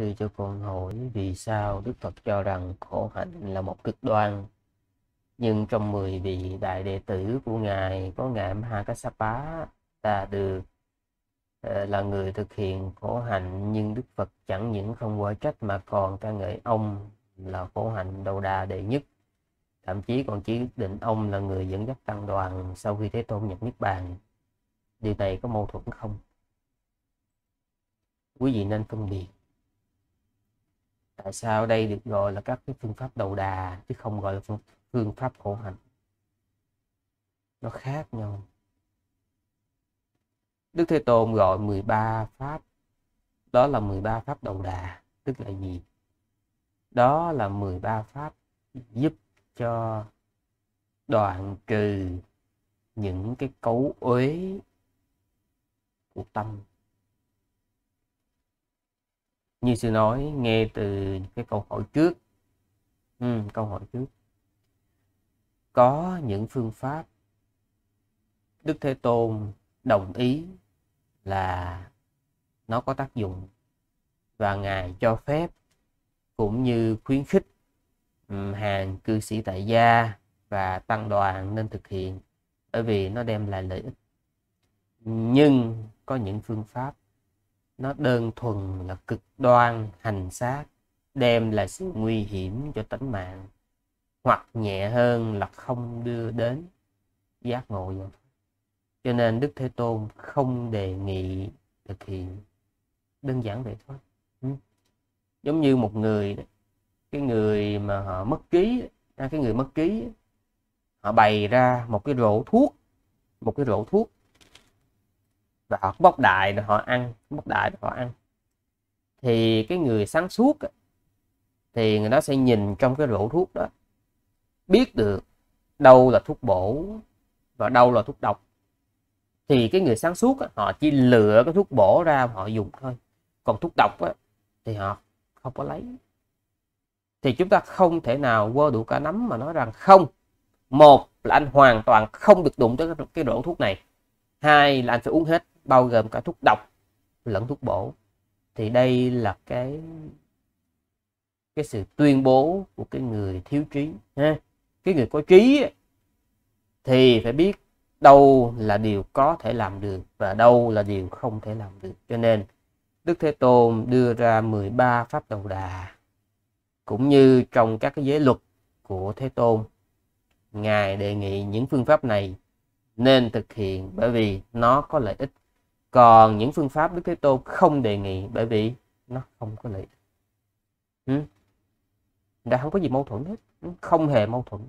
Đưa cho con hỏi vì sao Đức Phật cho rằng khổ hạnh là một cực đoan. Nhưng trong 10 vị đại đệ tử của Ngài có Ngài Mahakasapa ta được ờ, là người thực hiện khổ hạnh nhưng Đức Phật chẳng những không quả trách mà còn ca ngợi ông là khổ hạnh đầu đà đệ nhất thậm chí còn chỉ định ông là người dẫn dắt tăng đoàn sau khi Thế Tôn nhập Niết Bàn điều này có mâu thuẫn không quý vị nên phân biệt tại sao đây được gọi là các cái phương pháp đầu đà chứ không gọi là phương, pháp khổ hạnh nó khác nhau Đức Thế Tôn gọi 13 pháp đó là 13 pháp đầu đà tức là gì đó là 13 pháp giúp cho đoạn trừ những cái cấu uế của tâm như sư nói nghe từ cái câu hỏi trước ừ, câu hỏi trước có những phương pháp đức thế tôn đồng ý là nó có tác dụng và ngài cho phép cũng như khuyến khích hàng cư sĩ tại gia và tăng đoàn nên thực hiện bởi vì nó đem lại lợi ích nhưng có những phương pháp nó đơn thuần là cực đoan hành xác đem lại sự nguy hiểm cho tính mạng hoặc nhẹ hơn là không đưa đến giác ngộ vậy cho nên đức thế tôn không đề nghị thực hiện đơn giản vậy thôi ừ. giống như một người cái người mà họ mất ký à, cái người mất ký họ bày ra một cái rổ thuốc một cái rổ thuốc và họ bóc đại rồi họ ăn bóc đại rồi họ ăn thì cái người sáng suốt thì người đó sẽ nhìn trong cái rổ thuốc đó biết được đâu là thuốc bổ và đâu là thuốc độc thì cái người sáng suốt họ chỉ lựa cái thuốc bổ ra họ dùng thôi còn thuốc độc thì họ không có lấy thì chúng ta không thể nào quơ đủ cả nắm mà nói rằng không một là anh hoàn toàn không được đụng tới cái rổ thuốc này hai là anh phải uống hết bao gồm cả thuốc độc lẫn thuốc bổ thì đây là cái cái sự tuyên bố của cái người thiếu trí ha cái người có trí thì phải biết đâu là điều có thể làm được và đâu là điều không thể làm được cho nên Đức Thế Tôn đưa ra 13 pháp đầu đà cũng như trong các cái giới luật của Thế Tôn Ngài đề nghị những phương pháp này nên thực hiện bởi vì nó có lợi ích còn những phương pháp đức thế tôn không đề nghị bởi vì nó không có lợi ừ? đã không có gì mâu thuẫn hết không hề mâu thuẫn